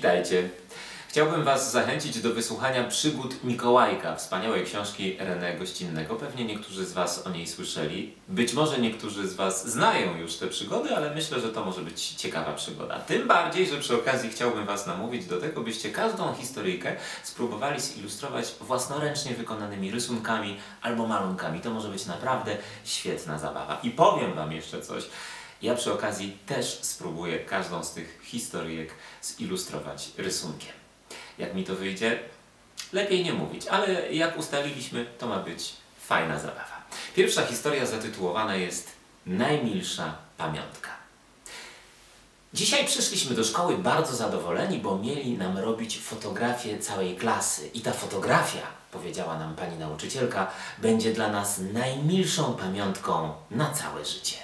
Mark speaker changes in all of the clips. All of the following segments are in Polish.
Speaker 1: Witajcie! Chciałbym Was zachęcić do wysłuchania przygód Mikołajka, wspaniałej książki René Gościnnego. Pewnie niektórzy z Was o niej słyszeli. Być może niektórzy z Was znają już te przygody, ale myślę, że to może być ciekawa przygoda. Tym bardziej, że przy okazji chciałbym Was namówić do tego, byście każdą historyjkę spróbowali zilustrować własnoręcznie wykonanymi rysunkami albo malunkami. To może być naprawdę świetna zabawa. I powiem Wam jeszcze coś. Ja przy okazji też spróbuję każdą z tych historyjek zilustrować rysunkiem. Jak mi to wyjdzie, lepiej nie mówić, ale jak ustaliliśmy, to ma być fajna zabawa. Pierwsza historia zatytułowana jest Najmilsza pamiątka. Dzisiaj przyszliśmy do szkoły bardzo zadowoleni, bo mieli nam
Speaker 2: robić fotografię całej klasy. I ta fotografia, powiedziała nam pani nauczycielka, będzie dla nas najmilszą pamiątką na całe życie.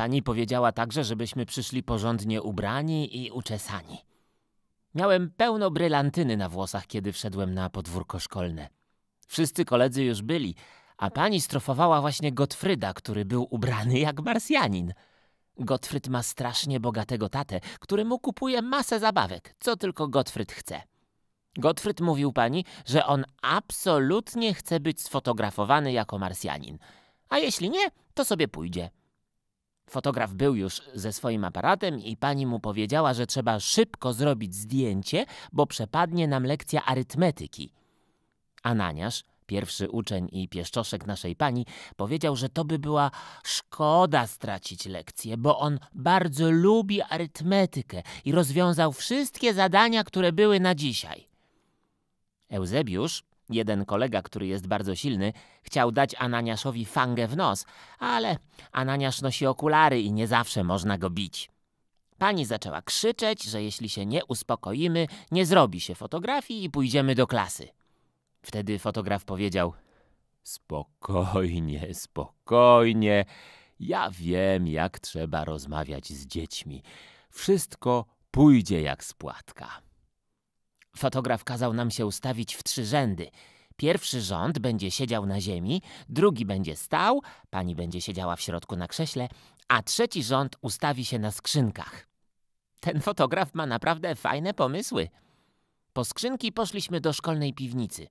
Speaker 2: Pani powiedziała także, żebyśmy przyszli porządnie ubrani i uczesani. Miałem pełno brylantyny na włosach, kiedy wszedłem na podwórko szkolne. Wszyscy koledzy już byli, a pani strofowała właśnie Gottfryda, który był ubrany jak marsjanin. Gottfried ma strasznie bogatego tatę, który mu kupuje masę zabawek, co tylko Gottfried chce. Gottfried mówił pani, że on absolutnie chce być sfotografowany jako marsjanin. A jeśli nie, to sobie pójdzie. Fotograf był już ze swoim aparatem i pani mu powiedziała, że trzeba szybko zrobić zdjęcie, bo przepadnie nam lekcja arytmetyki. Ananiasz, pierwszy uczeń i pieszczoszek naszej pani, powiedział, że to by była szkoda stracić lekcję, bo on bardzo lubi arytmetykę i rozwiązał wszystkie zadania, które były na dzisiaj. Eusebiusz, Jeden kolega, który jest bardzo silny, chciał dać Ananiaszowi fangę w nos, ale Ananiasz nosi okulary i nie zawsze można go bić. Pani zaczęła krzyczeć, że jeśli się nie uspokoimy, nie zrobi się fotografii i pójdziemy do klasy. Wtedy fotograf powiedział:
Speaker 1: Spokojnie, spokojnie. Ja wiem, jak trzeba rozmawiać z dziećmi. Wszystko pójdzie jak spłatka.
Speaker 2: Fotograf kazał nam się ustawić w trzy rzędy. Pierwszy rząd będzie siedział na ziemi, drugi będzie stał, pani będzie siedziała w środku na krześle, a trzeci rząd ustawi się na skrzynkach. Ten fotograf ma naprawdę fajne pomysły. Po skrzynki poszliśmy do szkolnej piwnicy.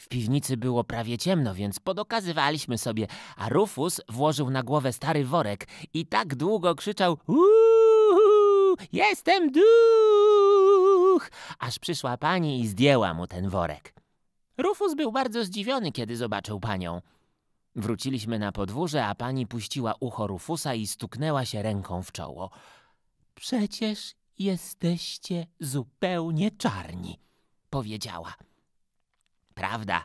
Speaker 2: W piwnicy było prawie ciemno, więc podokazywaliśmy sobie, a Rufus włożył na głowę stary worek i tak długo krzyczał Uuu! Jestem duch! Aż przyszła pani i zdjęła mu ten worek. Rufus był bardzo zdziwiony, kiedy zobaczył panią. Wróciliśmy na podwórze, a pani puściła ucho Rufusa i stuknęła się ręką w czoło. Przecież jesteście zupełnie czarni, powiedziała. Prawda,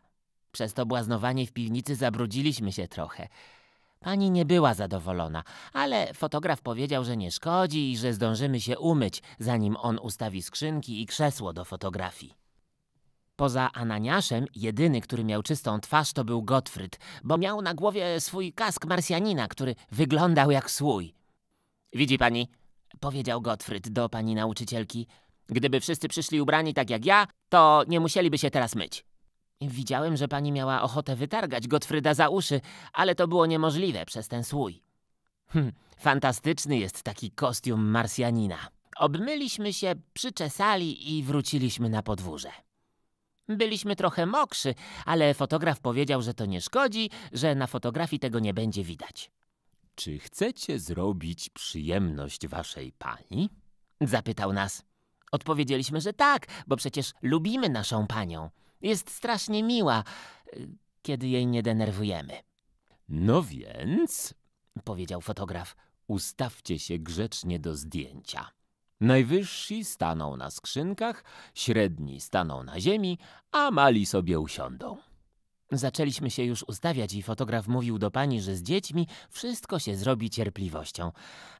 Speaker 2: przez to błaznowanie w piwnicy zabrudziliśmy się trochę. Pani nie była zadowolona, ale fotograf powiedział, że nie szkodzi i że zdążymy się umyć, zanim on ustawi skrzynki i krzesło do fotografii. Poza Ananiaszem, jedyny, który miał czystą twarz, to był Gottfried, bo miał na głowie swój kask marsjanina, który wyglądał jak słój. Widzi pani, powiedział Gottfried do pani nauczycielki, gdyby wszyscy przyszli ubrani tak jak ja, to nie musieliby się teraz myć. Widziałem, że pani miała ochotę wytargać Gottfryda za uszy, ale to było niemożliwe przez ten słój. Hm, fantastyczny jest taki kostium Marsjanina. Obmyliśmy się, przyczesali i wróciliśmy na podwórze. Byliśmy trochę mokrzy, ale fotograf powiedział, że to nie szkodzi, że na fotografii tego nie będzie widać. Czy chcecie zrobić przyjemność waszej pani? Zapytał nas. Odpowiedzieliśmy, że tak, bo przecież lubimy naszą panią. Jest strasznie miła, kiedy jej nie
Speaker 1: denerwujemy. No więc, powiedział fotograf, ustawcie się grzecznie do zdjęcia. Najwyżsi staną na skrzynkach, średni staną na ziemi, a mali sobie usiądą. Zaczęliśmy się już
Speaker 2: ustawiać i fotograf mówił do pani, że z dziećmi wszystko się zrobi cierpliwością.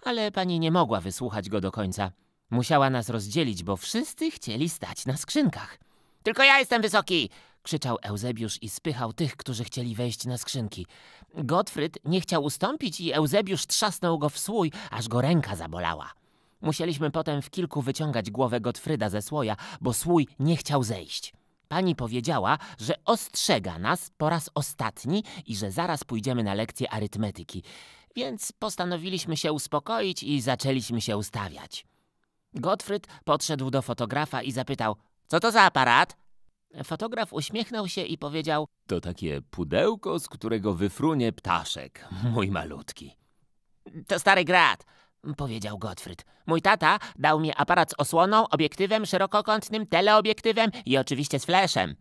Speaker 2: Ale pani nie mogła wysłuchać go do końca. Musiała nas rozdzielić, bo wszyscy chcieli stać na skrzynkach. Tylko ja jestem wysoki! krzyczał Eusebiusz i spychał tych, którzy chcieli wejść na skrzynki. Gottfried nie chciał ustąpić i Eusebiusz trzasnął go w słój, aż go ręka zabolała. Musieliśmy potem w kilku wyciągać głowę Gottfrieda ze słoja, bo słój nie chciał zejść. Pani powiedziała, że ostrzega nas po raz ostatni i że zaraz pójdziemy na lekcję arytmetyki, więc postanowiliśmy się uspokoić i zaczęliśmy się ustawiać. Gottfried podszedł do fotografa i zapytał – co to za aparat? Fotograf uśmiechnął się i powiedział: To takie pudełko,
Speaker 1: z którego wyfrunie ptaszek, mój malutki.
Speaker 2: To stary grat, powiedział Gottfried. Mój tata dał mi aparat z osłoną, obiektywem szerokokątnym, teleobiektywem i oczywiście z fleszem.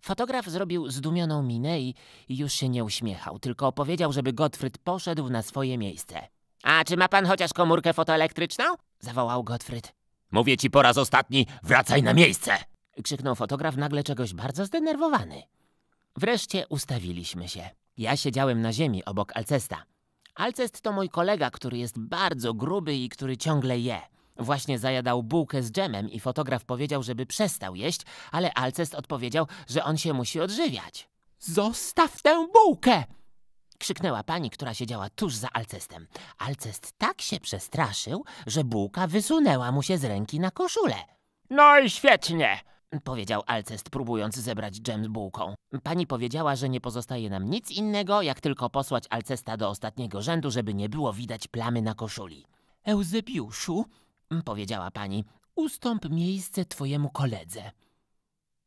Speaker 2: Fotograf zrobił zdumioną minę i już się nie uśmiechał, tylko powiedział, żeby Gottfried poszedł na swoje miejsce. A czy ma pan chociaż komórkę fotoelektryczną? zawołał Gottfried. Mówię ci po raz ostatni, wracaj na miejsce! Krzyknął fotograf nagle czegoś bardzo zdenerwowany. Wreszcie ustawiliśmy się. Ja siedziałem na ziemi obok Alcesta. Alcest to mój kolega, który jest bardzo gruby i który ciągle je. Właśnie zajadał bułkę z dżemem i fotograf powiedział, żeby przestał jeść, ale Alcest odpowiedział, że on się musi odżywiać. Zostaw tę bułkę! Krzyknęła pani, która siedziała tuż za Alcestem. Alcest tak się przestraszył, że bułka wysunęła mu się z ręki na koszulę. No i świetnie! Powiedział Alcest, próbując zebrać dżem z bułką. Pani powiedziała, że nie pozostaje nam nic innego, jak tylko posłać Alcesta do ostatniego rzędu, żeby nie było widać plamy na koszuli. Eusebiuszu, powiedziała pani, ustąp miejsce twojemu koledze.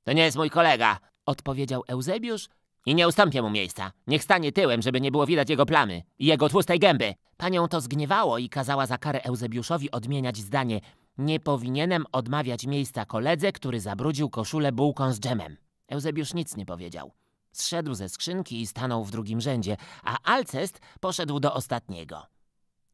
Speaker 2: To nie jest mój kolega, odpowiedział Eusebiusz, i nie ustąpię mu miejsca. Niech stanie tyłem, żeby nie było widać jego plamy i jego tłustej gęby. Panią to zgniewało i kazała za karę Eusebiuszowi odmieniać zdanie. Nie powinienem odmawiać miejsca koledze, który zabrudził koszulę bułką z dżemem. Eusebiusz nic nie powiedział. Zszedł ze skrzynki i stanął w drugim rzędzie, a Alcest poszedł do ostatniego.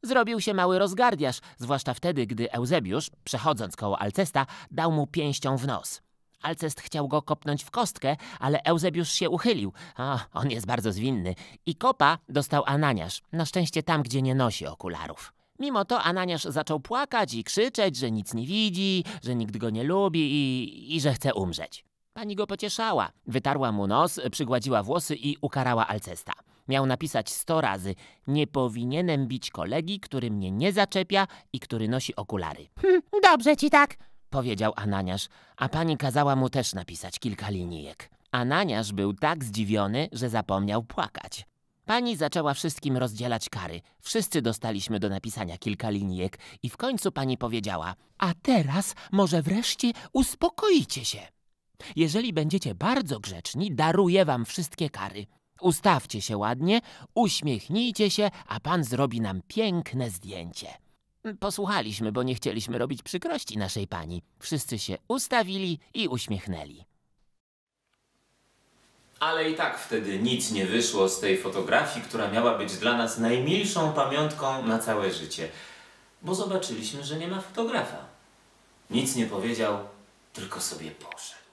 Speaker 2: Zrobił się mały rozgardiarz, zwłaszcza wtedy, gdy Eusebiusz, przechodząc koło Alcesta, dał mu pięścią w nos. Alcest chciał go kopnąć w kostkę, ale Eusebiusz się uchylił. A, on jest bardzo zwinny. I kopa dostał Ananiasz, na szczęście tam, gdzie nie nosi okularów. Mimo to Ananiasz zaczął płakać i krzyczeć, że nic nie widzi, że nikt go nie lubi i, i że chce umrzeć. Pani go pocieszała, wytarła mu nos, przygładziła włosy i ukarała Alcesta. Miał napisać sto razy: Nie powinienem bić kolegi, który mnie nie zaczepia i który nosi okulary. Hm, dobrze ci tak, powiedział Ananiasz, a pani kazała mu też napisać kilka linijek. Ananiasz był tak zdziwiony, że zapomniał płakać. Pani zaczęła wszystkim rozdzielać kary. Wszyscy dostaliśmy do napisania kilka linijek i w końcu pani powiedziała A teraz może wreszcie uspokoicie się. Jeżeli będziecie bardzo grzeczni, daruję wam wszystkie kary. Ustawcie się ładnie, uśmiechnijcie się, a pan zrobi nam piękne zdjęcie. Posłuchaliśmy, bo nie chcieliśmy robić przykrości naszej pani. Wszyscy się ustawili i uśmiechnęli.
Speaker 1: Ale i tak wtedy nic nie wyszło z tej fotografii, która miała być dla nas najmilszą pamiątką na całe życie. Bo zobaczyliśmy, że nie ma fotografa. Nic nie powiedział, tylko sobie poszedł.